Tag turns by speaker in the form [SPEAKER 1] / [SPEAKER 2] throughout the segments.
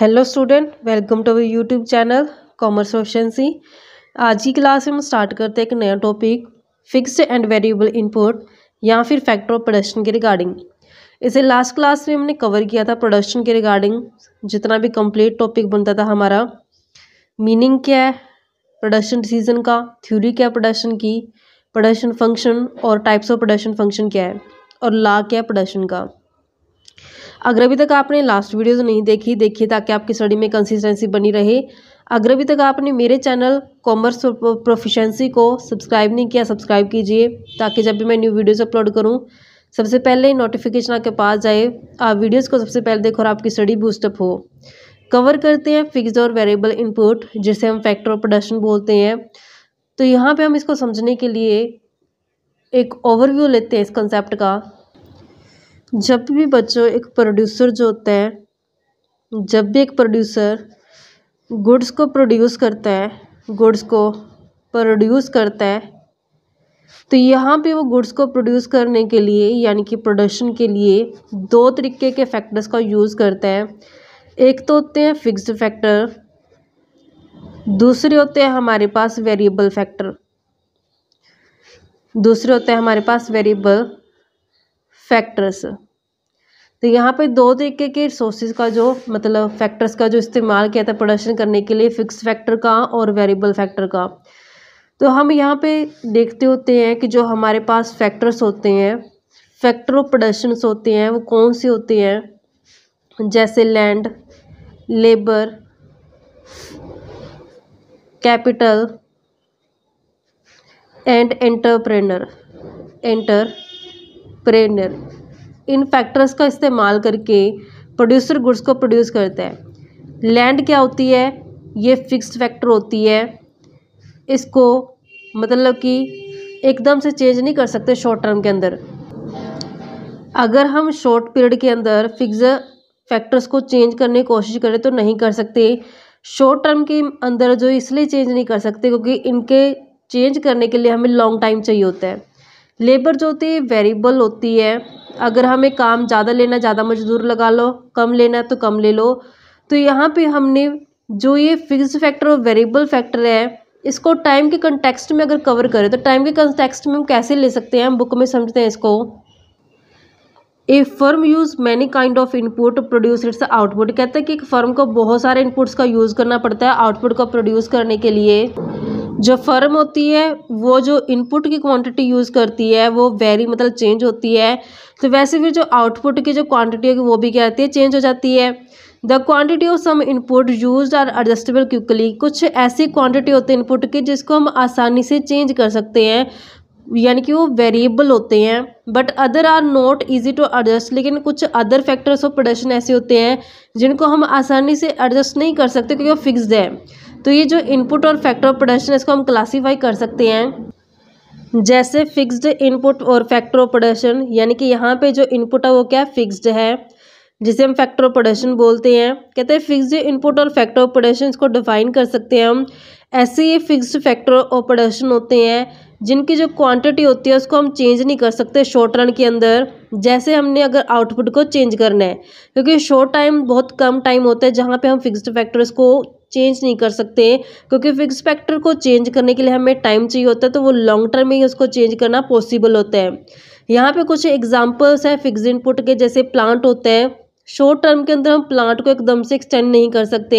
[SPEAKER 1] hello student welcome to our YouTube channel commerce C आज की class में हम स्टार्ट करते हैं एक नया topic fixed and variable input या फिर फैक्टर ऑफ प्रोडक्शन के रिगार्डिंग इसे लास्ट क्लास में हमने कवर किया था प्रोडक्शन के रिगार्डिंग जितना भी कंप्लीट टॉपिक बनता था हमारा मीनिंग क्या है प्रोडक्शन डिसीजन का थ्योरी क्या है प्रोडक्शन की प्रोडक्शन फंक्शन और टाइप्स ऑफ प्रोडक्शन फंक्शन क्या है और ला क्या है प्रोडक्शन का अगर अभी तक आपने लास्ट वीडियोज़ नहीं देखी देखिए ताकि आपकी स्टडी में कंसिस्टेंसी बनी रहे अगर अभी तक आपने मेरे चैनल कॉमर्स प्रोफिशेंसी को सब्सक्राइब नहीं किया सब्सक्राइब कीजिए ताकि जब भी मैं न्यू वीडियोस अपलोड करूं सबसे पहले नोटिफिकेशन आपके पास जाए आप वीडियोस को सबसे पहले देखो और आपकी स्टडी बूस्टअप हो कवर करते हैं फिक्स्ड और वेरिएबल इनपुट जिसे हम फैक्टर ऑफ प्रोडक्शन बोलते हैं तो यहाँ पर हम इसको समझने के लिए एक ओवरव्यू लेते हैं इस कंसेप्ट का जब भी बच्चों एक प्रोड्यूसर जो होता है जब भी एक प्रोड्यूसर गुड्स को प्रोड्यूस करता है गुड्स को प्रोड्यूस करता है तो यहाँ पे वो गुड्स को प्रोड्यूस करने के लिए यानी कि प्रोडक्शन के लिए दो तरीके के फैक्टर्स का यूज़ करता है एक तो होते हैं फिक्स्ड फैक्टर दूसरे होते हैं हमारे पास वेरिएबल फैक्टर दूसरे होते हैं हमारे पास वेरिएबल फैक्टर्स तो यहाँ पे दो तरीके के सोर्सेज का जो मतलब फैक्टर्स का जो इस्तेमाल किया था प्रोडक्शन करने के लिए फिक्स फैक्टर का और वेरिएबल फैक्टर का तो हम यहाँ पे देखते होते हैं कि जो हमारे पास फैक्टर्स होते हैं फैक्टर ऑफ प्रोडक्शन होते हैं वो कौन से होते हैं जैसे land labour capital and entrepreneur entrepreneur इन फैक्टर्स का इस्तेमाल करके प्रोड्यूसर गुड्स को प्रोड्यूस करता है लैंड क्या होती है ये फिक्स्ड फैक्टर होती है इसको मतलब कि एकदम से चेंज नहीं कर सकते शॉर्ट टर्म के अंदर अगर हम शॉर्ट पीरियड के अंदर फिक्स फैक्टर्स को चेंज करने की कोशिश करें तो नहीं कर सकते शॉर्ट टर्म के अंदर जो इसलिए चेंज नहीं कर सकते क्योंकि इनके चेंज करने के लिए हमें लॉन्ग टाइम चाहिए होता है लेबर जो होती है वेरिएबल होती है अगर हमें काम ज़्यादा लेना ज़्यादा मज़दूर लगा लो कम लेना है तो कम ले लो तो यहाँ पे हमने जो ये फिक्स फैक्टर और वेरिएबल फैक्टर है इसको टाइम के कंटेक्सट में अगर कवर करें तो टाइम के कंटेक्सट में हम कैसे ले सकते हैं हम बुक में समझते हैं इसको a firm use many kind of input produce its output कहते हैं कि एक फर्म को बहुत सारे इनपुट्स का यूज़ करना पड़ता है आउटपुट को प्रोड्यूस करने के लिए जो फर्म होती है वो जो इनपुट की क्वांटिटी यूज़ करती है वो वेरी मतलब चेंज होती है तो वैसे फिर जो आउटपुट की जो क्वांटिटी होगी वो भी क्या रहती है चेंज हो जाती है the quantity of some input use are adjustable quickly कुछ ऐसी क्वांटिटी होती है इनपुट की जिसको हम आसानी से चेंज कर सकते हैं यानी कि वो वेरिएबल होते हैं but other are not easy to adjust लेकिन कुछ अदर फैक्टर्स ऑफ प्रोडक्शन ऐसे होते हैं जिनको हम आसानी से एडजस्ट नहीं कर सकते क्योंकि वो फिक्सड है तो ये जो इनपुट और फैक्टर ऑफ प्रोडक्शन इसको हम क्लासीफाई कर सकते हैं जैसे फिक्स्ड इनपुट और फैक्टर ऑफ प्रोडक्शन यानी कि यहाँ पे जो इनपुट है वो क्या फिक्स्ड है जिसे हम फैक्टर ऑफ प्रोडक्शन बोलते हैं कहते हैं फिक्स्ड इनपुट और फैक्टर ऑफ प्रोडक्शन इसको डिफाइन कर सकते हैं हम ऐसे ये फिक्स फैक्टर ऑपरेशन होते हैं जिनकी जो क्वांटिटी होती है उसको हम चेंज नहीं कर सकते शॉर्ट रन के अंदर जैसे हमने अगर आउटपुट को चेंज करना है क्योंकि शॉर्ट टाइम बहुत कम टाइम होता है जहाँ पे हम फिक्स्ड फैक्टर्स को चेंज नहीं कर सकते क्योंकि फिक्स फैक्टर को चेंज करने के लिए हमें टाइम चाहिए होता है तो वो लॉन्ग टर्म में ही उसको चेंज करना पॉसिबल होता है यहाँ पर कुछ एग्जाम्पल्स हैं फिक्स इनपुट के जैसे प्लांट होते हैं शॉर्ट टर्म के अंदर हम प्लांट को एकदम से एक्सटेंड नहीं कर सकते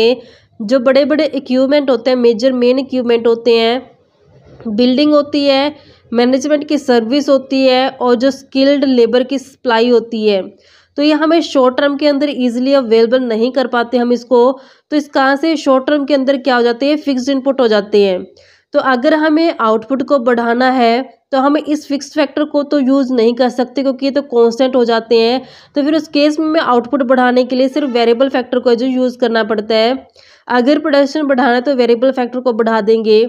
[SPEAKER 1] जो बड़े बड़े इक्वमेंट होते हैं मेजर मेन इक्वमेंट होते हैं बिल्डिंग होती है मैनेजमेंट की सर्विस होती है और जो स्किल्ड लेबर की सप्लाई होती है तो ये हमें शॉर्ट टर्म के अंदर इजीली अवेलेबल नहीं कर पाते हम इसको तो इस कहाँ से शॉर्ट टर्म के अंदर क्या हो जाते हैं फिक्स्ड इनपुट हो जाते हैं तो अगर हमें आउटपुट को बढ़ाना है तो हम इस फिक्स फैक्टर को तो यूज़ नहीं कर सकते क्योंकि ये तो कॉन्स्टेंट हो जाते हैं तो फिर उस केस में आउटपुट बढ़ाने के लिए सिर्फ वेरिएबल फैक्टर को जो यूज़ करना पड़ता है अगर प्रोडक्शन बढ़ाना तो वेरिएबल फैक्टर को बढ़ा देंगे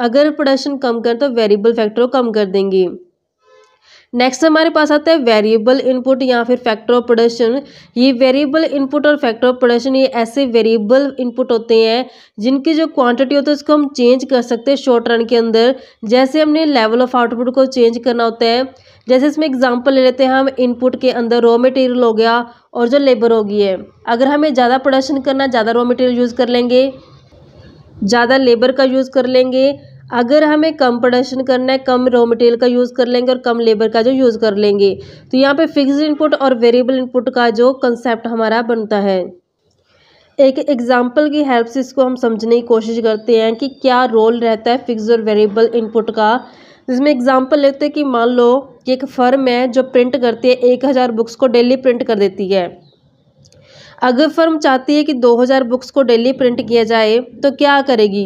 [SPEAKER 1] अगर प्रोडक्शन कम करना तो वेरिएबल फैक्टर को कम कर देंगे नेक्स्ट हमारे पास आता है वेरिएबल इनपुट या फिर फैक्टर ऑफ प्रोडक्शन ये वेरिएबल इनपुट और फैक्टर ऑफ प्रोडक्शन ये ऐसे वेरिएबल इनपुट होते हैं जिनकी जो क्वांटिटी होती है उसको हम चेंज कर सकते हैं शॉर्ट रन के अंदर जैसे हमने लेवल ऑफ आउटपुट को चेंज करना होता है जैसे इसमें एग्जांपल ले लेते हैं हम इनपुट के अंदर रॉ मटेरियल हो गया और जो लेबर होगी है अगर हमें ज़्यादा प्रोडक्शन करना ज़्यादा रॉ मटेरियल यूज़ कर लेंगे ज़्यादा लेबर का यूज़ कर लेंगे अगर हमें कम प्रोडक्शन करना है कम रॉ मटेरियल का यूज़ कर लेंगे और कम लेबर का जो यूज़ कर लेंगे तो यहाँ पे फिक्स इनपुट और वेरिएबल इनपुट का जो कंसेप्ट हमारा बनता है एक एग्जाम्पल की हेल्प से इसको हम समझने की कोशिश करते हैं कि क्या रोल रहता है फिक्स और वेरिएबल इनपुट का जिसमें एग्जाम्पल लेते हैं कि मान लो कि एक फर्म है जो प्रिंट करती है एक हज़ार बुक्स को डेली प्रिंट कर देती है अगर फर्म चाहती है कि दो हज़ार बुक्स को डेली प्रिंट किया जाए तो क्या करेगी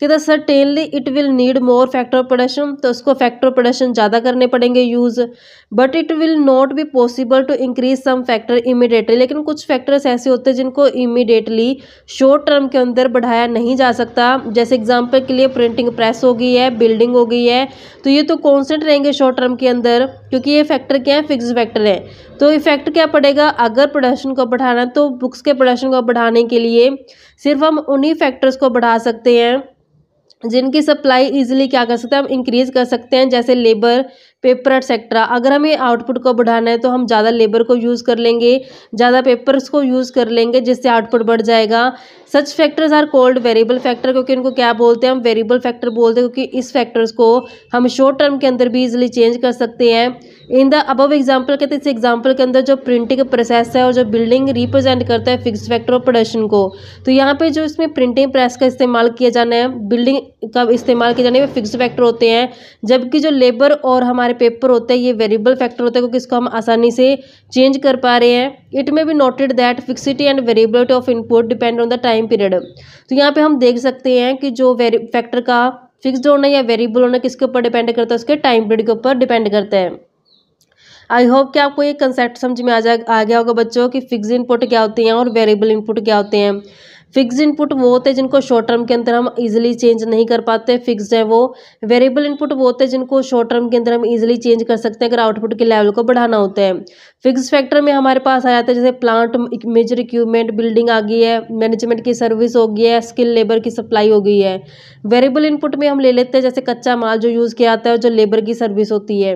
[SPEAKER 1] कहता है certainly it will need more factor production तो उसको फैक्टर प्रोडक्शन ज़्यादा करने पड़ेंगे use but it will not be possible to increase some factor immediately लेकिन कुछ फैक्टर्स ऐसे होते हैं जिनको इमिडिएटली शॉर्ट टर्म के अंदर बढ़ाया नहीं जा सकता जैसे एग्जाम्पल के लिए प्रिंटिंग प्रेस हो गई है बिल्डिंग हो गई है तो ये तो कॉन्सेंट रहेंगे शॉर्ट टर्म के अंदर क्योंकि ये फैक्टर क्या है फिक्स फैक्टर है तो इफेक्ट क्या पड़ेगा अगर प्रोडक्शन को बढ़ाना तो बुक्स के प्रोडक्शन को बढ़ाने के लिए सिर्फ हम उन्हीं फैक्टर्स को बढ़ा सकते हैं जिनकी सप्लाई इजीली क्या कर सकते हैं हम इंक्रीज़ कर सकते हैं जैसे लेबर पेपर एक्सेट्रा अगर हमें आउटपुट को बढ़ाना है तो हम ज़्यादा लेबर को यूज़ कर लेंगे ज़्यादा पेपर्स को यूज़ कर लेंगे जिससे आउटपुट बढ़ जाएगा such factors are called variable factor क्योंकि इनको क्या बोलते हैं हम वेरिएबल फैक्टर बोलते हैं क्योंकि इस फैक्टर्स को हम शॉर्ट टर्म के अंदर भी इजिली चेंज कर सकते हैं इन द अबव एग्जाम्पल कहते हैं इस एग्जाम्पल के अंदर जो प्रिंटिंग प्रोसेस है और जो बिल्डिंग रिप्रेजेंट करता है फिक्स फैक्टर ऑफ प्रोडक्शन को तो यहाँ पे जो इसमें प्रिंटिंग प्रेस का इस्तेमाल किया जाना है बिल्डिंग का इस्तेमाल किया जाने में फिक्स फैक्टर होते हैं जबकि जो लेबर और हमारे पेपर होते हैं ये वेरिएबल फैक्टर होता है क्योंकि इसको हम आसानी से चेंज कर पा रहे हैं it may be noted that fixity and variability of input depend on the time time period तो यहाँ पे हम देख सकते हैं कि जो वेरी फैक्टर का फिक्स होना या वेरिएबल होना किसके ऊपर डिपेंड करता है उसके टाइम पीरियड के ऊपर डिपेंड करता है आई होप कि आपको ये कंसेप्ट समझ में आ जा आ गया होगा बच्चों कि फिक्स इनपुट क्या होते हैं और वेरिएबल इनपुट क्या होते हैं फिक्स इनपुट वो होते हैं जिनको शॉर्ट टर्म के अंदर हम इजिली चेंज नहीं कर पाते फिक्स है वो वेरिएबल इनपुट वो होते हैं जिनको शॉर्ट टर्म के अंदर हम इजिली चेंज कर सकते हैं अगर आउटपुट के लेवल को बढ़ाना होता है फिक्स फैक्टर में हमारे पास आ जाता है जैसे प्लांट मेजर इक्विपमेंट बिल्डिंग आ गई है मैनेजमेंट की सर्विस हो गई है स्किल लेबर की सप्लाई हो गई है वेरिएबल इनपुट में हम ले लेते हैं जैसे कच्चा माल जो यूज़ किया जाता है और जो लेबर की सर्विस होती है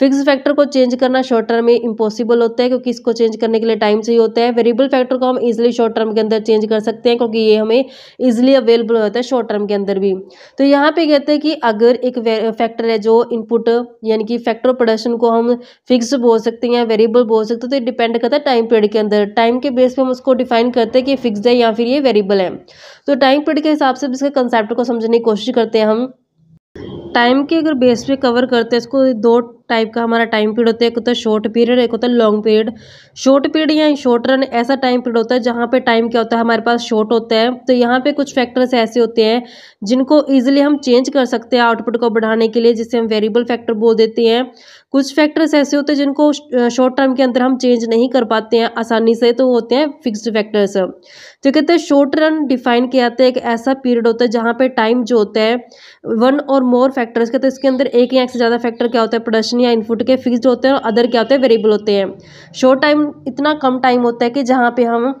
[SPEAKER 1] फिक्स फैक्टर को चेंज करना शॉर्ट टर्म में इम्पॉसिबल होता है क्योंकि इसको चेंज करने के लिए टाइम चाहिए होता है वेरिएबल फैक्टर को हम इजिली शॉर्ट टर्म के अंदर चेंज कर सकते हैं क्योंकि ये हमें इजिली अवेलेबल होता है शॉर्ट टर्म के अंदर भी तो यहाँ पे कहते हैं कि अगर एक फैक्टर है जो इनपुट यानी कि फैक्टर प्रोडक्शन को हम फिक्स बोल सकते हैं या वेरिएबल बोल सकते हैं तो ये डिपेंड करता है टाइम पीरियड के अंदर टाइम के बेस पर हम उसको डिफाइन करते हैं कि फिक्स है या फिर ये वेरिएबल है तो टाइम पीरियड के हिसाब से इसके कंसेप्ट को समझने की कोशिश करते हैं हम टाइम के अगर बेस पे कवर करते हैं इसको दो टाइप का हमारा टाइम पीरियड होता है एक होता है शॉर्ट पीरियड एक होता है लॉन्ग पीरियड शॉर्ट पीरियड या शॉर्ट रन ऐसा टाइम पीरियड होता है जहाँ पे टाइम क्या होता है हमारे पास शॉर्ट होता है तो यहाँ पे कुछ फैक्टर्स ऐसे होते हैं जिनको ईजिली हम चेंज कर सकते हैं आउटपुट को बढ़ाने के लिए जिसे हम वेरिएबल फैक्टर बोल देते हैं कुछ फैक्टर्स ऐसे होते हैं जिनको शॉर्ट टर्म के अंदर हम चेंज नहीं कर पाते हैं आसानी से तो होते हैं फिक्स्ड फैक्टर्स तो कहते हैं शॉर्ट रन डिफाइन किया जाता है एक ऐसा पीरियड होता है जहाँ पे टाइम जो होता है वन और मोर फैक्टर्स कहते हैं तो इसके अंदर एक या एक से ज़्यादा फैक्टर क्या होता है प्रोडक्शन या इनपुट के फिक्सड होते हैं और अदर क्या होते हैं वेरिएबल होते हैं शॉर्ट टाइम इतना कम टाइम होता है कि जहाँ पर हम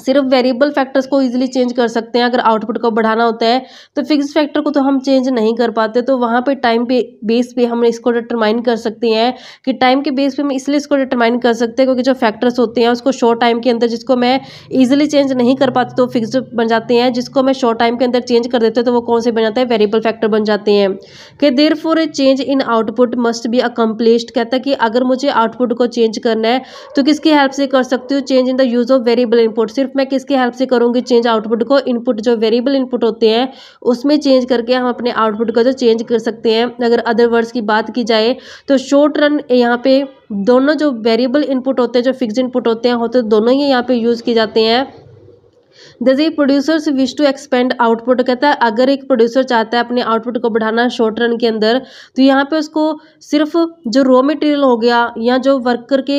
[SPEAKER 1] सिर्फ वेरिएबल फैक्टर्स को इजीली चेंज कर सकते हैं अगर आउटपुट को बढ़ाना होता है तो फिक्स फैक्टर को तो हम चेंज नहीं कर पाते तो वहाँ पे टाइम पे बेस पे हम इसको डिटरमाइन कर सकते हैं कि टाइम के बेस पे हम इसलिए इसको डिटरमाइन कर सकते हैं क्योंकि जो फैक्टर्स होते हैं उसको शॉर्ट टाइम के अंदर जिसको मैं ईजिली चेंज नहीं कर पाती तो फिक्स बन जाते हैं जिसको मैं शॉर्ट टाइम के अंदर चेंज कर देते हैं तो वो कौन से बन जाते हैं वेरिएबल फैक्टर बन जाते हैं कि there for a change in output must be accomplished कहता है कि अगर मुझे आउटपुट को चेंज करना है तो किसकी हेल्प से कर सकती हूँ change in the use of variable input सिर्फ मैं किसकी हेल्प से करूँगी चेंज आउटपुट को इनपुट जो वेरिएबल इनपुट होते हैं उसमें चेंज करके हम अपने आउटपुट का जो चेंज कर सकते हैं अगर अदर वर्ड्स की बात की जाए तो शॉर्ट रन यहाँ पे दोनों जो वेरिएबल इनपुट होते हैं जो फिक्स इनपुट होते हैं होते दोनों ही यहाँ पे यूज़ किए जाते हैं जैसे producers wish to expand output कहता है अगर एक प्रोड्यूसर चाहता है अपने आउटपुट को बढ़ाना शॉर्ट रन के अंदर तो यहाँ पे उसको सिर्फ जो रॉ मटेरियल हो गया या जो वर्कर के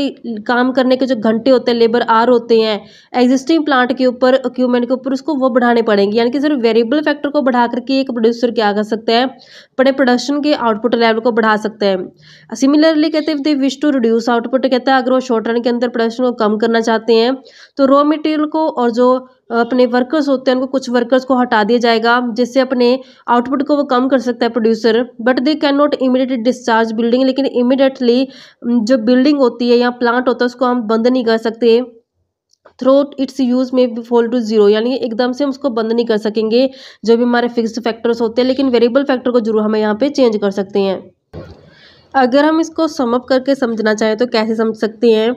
[SPEAKER 1] काम करने के जो घंटे होते हैं लेबर आर होते हैं एग्जिस्टिंग प्लांट के ऊपर इक्विपमेंट के ऊपर उसको वो बढ़ाने पड़ेंगे यानी कि सिर्फ वेरिएबल फैक्टर को बढ़ा करके एक प्रोड्यूसर क्या कर सकते हैं अपने प्रोडक्शन के आउटपुट लेवल को बढ़ा सकते हैं सिमिलरली कहते हैं विश टू रिड्यूस आउटपुट कहता है अगर वो शॉर्ट रन के अंदर प्रोडक्शन को कम करना चाहते हैं तो रॉ मटेरियल को और जो अपने वर्कर्स होते हैं उनको कुछ वर्कर्स को हटा दिया जाएगा जिससे अपने आउटपुट को वो कम कर सकता है producer but they can not immediately discharge building लेकिन इमीडिएटली जो बिल्डिंग होती है या प्लांट होता है उसको हम बंद नहीं कर सकते थ्रो इट्स यूज में फॉल टू जीरो यानी एकदम से हम उसको बंद नहीं कर सकेंगे जो भी हमारे फिक्स फैक्टर्स होते हैं लेकिन वेरिएबल फैक्टर को जरूर हमें यहाँ पे चेंज कर सकते हैं अगर हम इसको समअप करके समझना चाहें तो कैसे समझ सकते हैं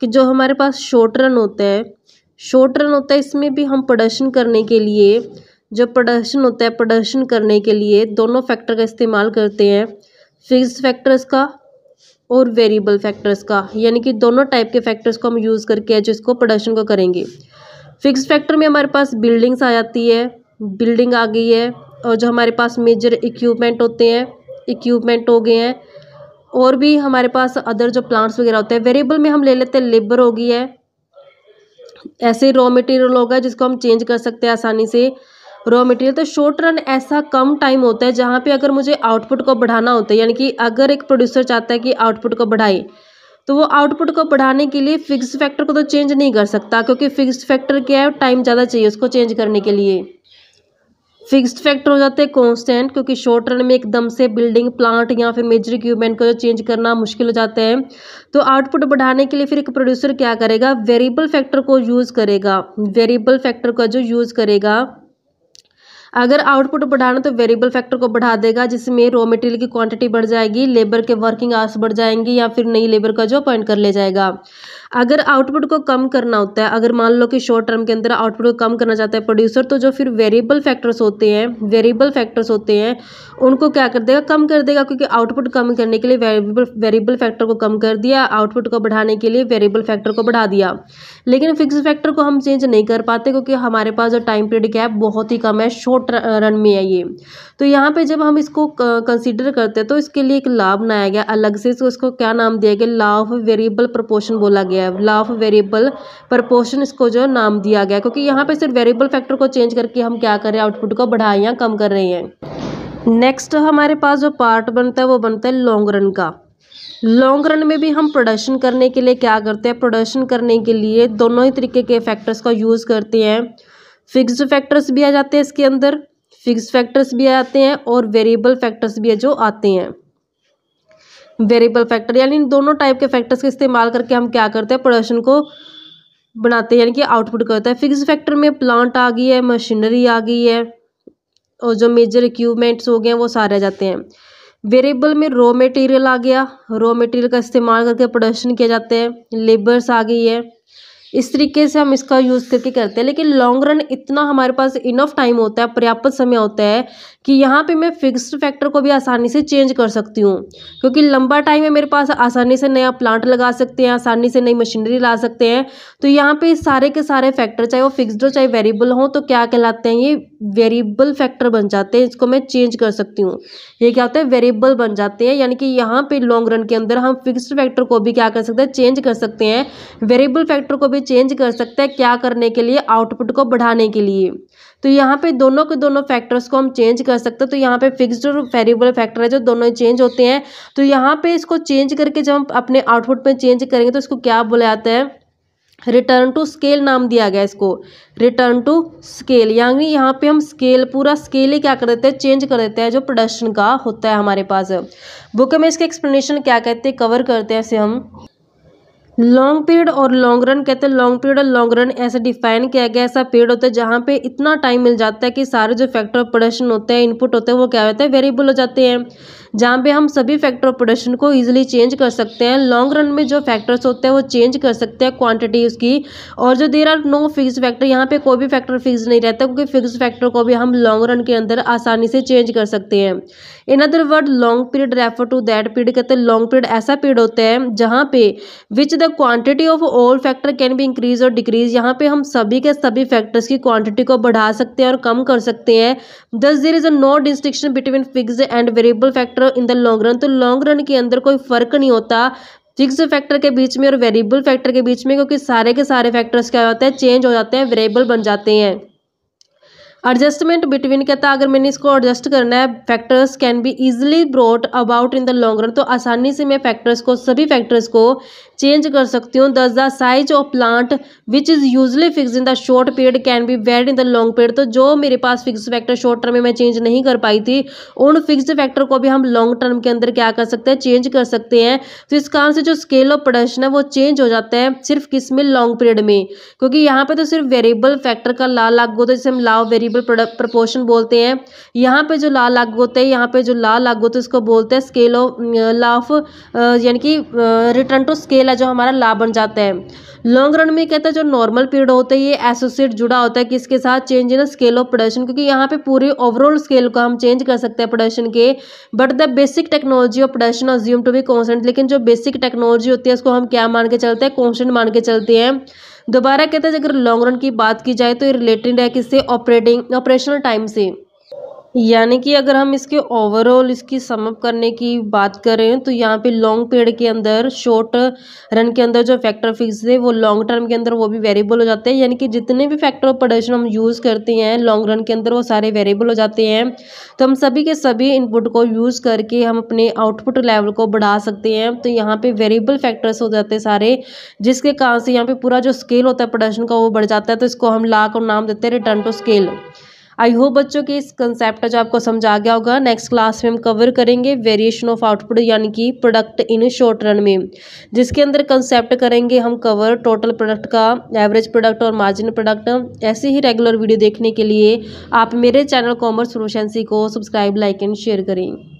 [SPEAKER 1] कि जो हमारे पास शॉर्ट रन होता है शॉर्ट रन होता है इसमें भी हम प्रदर्शन करने के लिए जो प्रदर्शन होता है प्रदर्शन करने के लिए दोनों फैक्टर का इस्तेमाल करते हैं फिक्स फैक्टर्स का और वेरिएबल फैक्टर्स का यानी कि दोनों टाइप के फैक्टर्स को हम यूज़ करके है जो इसको प्रोडक्शन को करेंगे फिक्स फैक्टर में हमारे पास बिल्डिंग्स आ जाती है बिल्डिंग आ गई है और जो हमारे पास मेजर इक्विपमेंट होते हैं इक्विपमेंट हो गए हैं और भी हमारे पास अदर जो प्लांट्स वगैरह होते हैं वेरिएबल में हम ले लेते हैं लेबर हो गई है ऐसे रॉ मटेरियल होगा जिसको हम चेंज कर सकते हैं आसानी से रॉ मटेरियल तो शॉर्ट रन ऐसा कम टाइम होता है जहाँ पे अगर मुझे आउटपुट को बढ़ाना होता है यानी कि अगर एक प्रोड्यूसर चाहता है कि आउटपुट को बढ़ाए तो वो आउटपुट को बढ़ाने के लिए फिक्स फैक्टर को तो चेंज नहीं कर सकता क्योंकि फिक्स फैक्टर क्या है टाइम ज़्यादा चाहिए उसको चेंज करने के लिए फिक्स्ड फैक्टर हो जाते हैं कॉन्स्टेंट क्योंकि शॉर्ट रन में एकदम से बिल्डिंग प्लांट या फिर मेजर इक्विपमेंट को जो चेंज करना मुश्किल हो जाता है तो आउटपुट बढ़ाने के लिए फिर एक प्रोड्यूसर क्या करेगा वेरिएबल फैक्टर को यूज़ करेगा वेरिएबल फैक्टर का जो यूज़ करेगा अगर आउटपुट बढ़ाना तो वेरिएबल फैक्टर को बढ़ा देगा जिसमें रॉ मटेरियल की क्वांटिटी बढ़ जाएगी लेबर के वर्किंग आवर्स बढ़ जाएंगे या फिर नई लेबर का जो अपॉइंट कर ले जाएगा अगर आउटपुट को कम करना होता है अगर मान लो कि शॉर्ट टर्म के अंदर आउटपुट को कम करना चाहता है प्रोड्यूसर तो जो फिर वेरिएबल फैक्टर्स होते हैं वेरिएबल फैक्टर्स होते हैं उनको क्या कर देगा कम कर देगा क्योंकि आउटपुट कम करने के लिए वेरिएबल वेरिएबल फैक्टर को कम कर दिया आउटपुट को बढ़ाने के लिए वेरिएबल फैक्टर को बढ़ा दिया लेकिन फिक्स फैक्टर को हम चेंज नहीं कर पाते क्योंकि हमारे पास जो टाइम पीरियड गैप बहुत ही कम है शॉर्ट रन में है ये तो यहाँ पे जब हम इसको कंसिडर करते हैं तो इसके लिए एक लाभ बनाया गया अलग से इसको, इसको क्या नाम दिया गया लॉ ऑफ वेरिएबल प्रपोर्शन बोला गया है लॉ ऑफ वेरिएबल प्रपोर्शन इसको जो नाम दिया गया क्योंकि यहाँ पर सिर्फ वेरिएबल फैक्टर को चेंज करके हम क्या कर रहे हैं आउटपुट को बढ़ा या कम कर रहे हैं नेक्स्ट हमारे पास जो पार्ट बनता है वो बनता है लॉन्ग रन का लॉन्ग रन में भी हम प्रोडक्शन करने के लिए क्या करते हैं प्रोडक्शन करने के लिए दोनों ही तरीके के फैक्टर्स का यूज़ करते हैं फिक्स्ड फैक्टर्स भी आ जाते हैं इसके अंदर फिक्स फैक्टर्स भी आते हैं और वेरिएबल फैक्टर्स भी है जो आते हैं वेरिएबल फैक्टर यानी दोनों टाइप के फैक्टर्स का इस्तेमाल करके हम क्या करते हैं प्रोडक्शन को बनाते हैं यानी कि आउटपुट करते हैं फिक्स फैक्टर में प्लांट आ गई है मशीनरी आ गई है और जो मेजर इक्यूबमेंट्स हो गए हैं वो सारे आ जाते हैं वेरिएबल में रॉ मटेरियल आ गया रॉ मटेरियल का इस्तेमाल करके प्रोडक्शन किया जाते हैं लेबर्स आ गई है इस तरीके से हम इसका यूज़ करके करते हैं लेकिन लॉन्ग रन इतना हमारे पास इनफ टाइम होता है पर्याप्त समय होता है कि यहाँ पे मैं फिक्स्ड फैक्टर को भी आसानी से चेंज कर सकती हूँ क्योंकि लंबा टाइम है मेरे पास आसानी से नया प्लांट लगा सकते हैं आसानी से नई मशीनरी ला सकते हैं तो यहाँ पे सारे के सारे फैक्टर चाहे वो फिक्सड हो चाहे वेरिएबल हों तो क्या कहलाते हैं ये वेरिएबल फैक्टर बन जाते हैं इसको मैं चेंज कर सकती हूँ ये क्या होता है वेरिएबल बन जाते हैं यानी कि यहाँ पे लॉन्ग रन के अंदर हम फिक्स्ड फैक्टर को भी क्या कर सकते हैं चेंज कर सकते हैं वेरिएबल फैक्टर को भी चेंज कर सकते हैं क्या करने के लिए आउटपुट को बढ़ाने के लिए तो यहाँ पे दोनों के दोनों फैक्टर्स को हम चेंज कर सकते हैं तो यहाँ पे फिक्स्ड और वेरिएबल फैक्टर है जो दोनों चेंज होते हैं तो यहाँ पे इसको चेंज करके जब हम अपने आउटपुट में चेंज करेंगे तो इसको क्या बोला जाता है रिटर्न टू स्केल नाम दिया गया इसको रिटर्न टू स्केल यानी यहाँ पे हम स्केल पूरा स्केल ही क्या कर देते हैं चेंज कर देते हैं जो प्रोडक्शन का होता है हमारे पास बुक में इसके एक्सप्लेनेशन क्या कहते हैं कवर करते हैं इसे हम लॉन्ग पीरियड और लॉन्ग रन कहते हैं लॉन्ग पीरियड और लॉन्ग रन ऐसे डिफाइन किया गया ऐसा पीरियड होता है जहाँ पे इतना टाइम मिल जाता है कि सारे जो फैक्टर ऑफ प्रोडक्शन होते हैं इनपुट होते हैं वो क्या होते हैं वेरिएबल हो जाते हैं जहाँ पे हम सभी फैक्टर ऑफ प्रोडक्शन को ईजिली चेंज कर सकते हैं लॉन्ग रन में जो फैक्टर्स होते हैं वो चेंज कर सकते हैं क्वांटिटी उसकी और जो there are no fix factor यहाँ पे कोई भी फैक्टर फिक्स नहीं रहता क्योंकि फिक्स फैक्टर को भी हम लॉन्ग रन के अंदर आसानी से चेंज कर सकते हैं in other word long period refer to that period कहते हैं लॉन्ग पीरियड ऐसा पीरियड होता है जहाँ पे which the quantity of all factor can be increase और डिक्रीज यहाँ पे हम सभी के सभी फैक्टर्स की क्वान्टिटी को बढ़ा सकते हैं और कम कर सकते हैं thus there is a no distinction between fix and variable factor factor in the long run तो लॉन्ग रन के अंदर कोई फर्क नहीं होता फिक्स फैक्टर के बीच में और वेरिएबल फैक्टर के बीच में क्योंकि सारे के सारे फैक्टर्स क्या होते हैं चेंज हो जाते हैं वेरिएबल बन जाते हैं एडजस्टमेंट बिटवीन कहता है अगर मैंने इसको एडजस्ट करना है factors can be easily brought about in the long run तो आसानी से मैं फैक्टर्स को सभी फैक्टर्स को चेंज कर सकती हूँ thus the size of plant which is usually fix in the short period can be varied in the long period तो जो मेरे पास फिक्स फैक्टर शॉर्ट टर्म में मैं चेंज नहीं कर पाई थी उन फिक्स फैक्टर को भी हम लॉन्ग टर्म के अंदर क्या कर सकते हैं चेंज कर सकते हैं तो इस कारण से जो स्केल ऑफ प्रोडक्शन है वो चेंज हो जाता है सिर्फ किस में लॉन्ग पीरियड में क्योंकि यहाँ पर तो सिर्फ वेरिएबल फैक्टर का लाल लागू होता है जिसे हम लाव वेरिएबल प्रपोर्शन बोलते हैं यहाँ पे जो लाल लागू होता है यहाँ पे जो लाल लागू होता है इसको बोलते हैं स्केल ऑफ लाफ यानी कि रिटर्न टू स्केल पहला जो हमारा लाभ बन जाता है लॉन्ग रन में कहता है जो नॉर्मल पीरियड होता है ये एसोसिएट जुड़ा होता है किसके साथ change in scale of production क्योंकि यहाँ पे पूरे ओवरऑल स्केल को हम चेंज कर सकते हैं प्रोडक्शन के but the basic technology of production assume to be constant लेकिन जो बेसिक टेक्नोलॉजी होती है उसको हम क्या मान के चलते हैं कॉन्सेंट मान के चलते हैं दोबारा कहते हैं अगर लॉन्ग रन की बात की जाए तो ये रिलेटेड है किससे ऑपरेटिंग ऑपरेशनल टाइम से यानी कि अगर हम इसके ओवरऑल इसकी समअप करने की बात करें तो यहाँ पे लॉन्ग पीरियड के अंदर शॉर्ट रन के अंदर जो फैक्टर फिक्स है वो लॉन्ग टर्म के अंदर वो भी वेरिएबल हो जाते हैं यानी कि जितने भी फैक्टर ऑफ प्रोडक्शन हम यूज़ करते हैं लॉन्ग रन के अंदर वो सारे वेरिएबल हो जाते हैं तो हम सभी के सभी इनपुट को यूज़ करके हम अपने आउटपुट लेवल को बढ़ा सकते हैं तो यहाँ पर वेरिएबल फैक्टर्स हो जाते हैं सारे जिसके कारण से यहाँ पर पूरा जो स्केल होता है प्रोडक्शन का वो बढ़ जाता है तो इसको हम ला और नाम देते हैं return to scale I hope बच्चों के इस कंसेप्ट का जो आपको समझा गया होगा नेक्स्ट क्लास में हम कवर करेंगे वेरिएशन ऑफ आउटपुट यानी कि प्रोडक्ट इन शॉर्ट रन में जिसके अंदर कंसेप्ट करेंगे हम कवर टोटल प्रोडक्ट का एवरेज प्रोडक्ट और मार्जिन प्रोडक्ट ऐसे ही रेगुलर वीडियो देखने के लिए आप मेरे चैनल कॉमर्स प्रोफेंसी को सब्सक्राइब लाइक एंड शेयर करें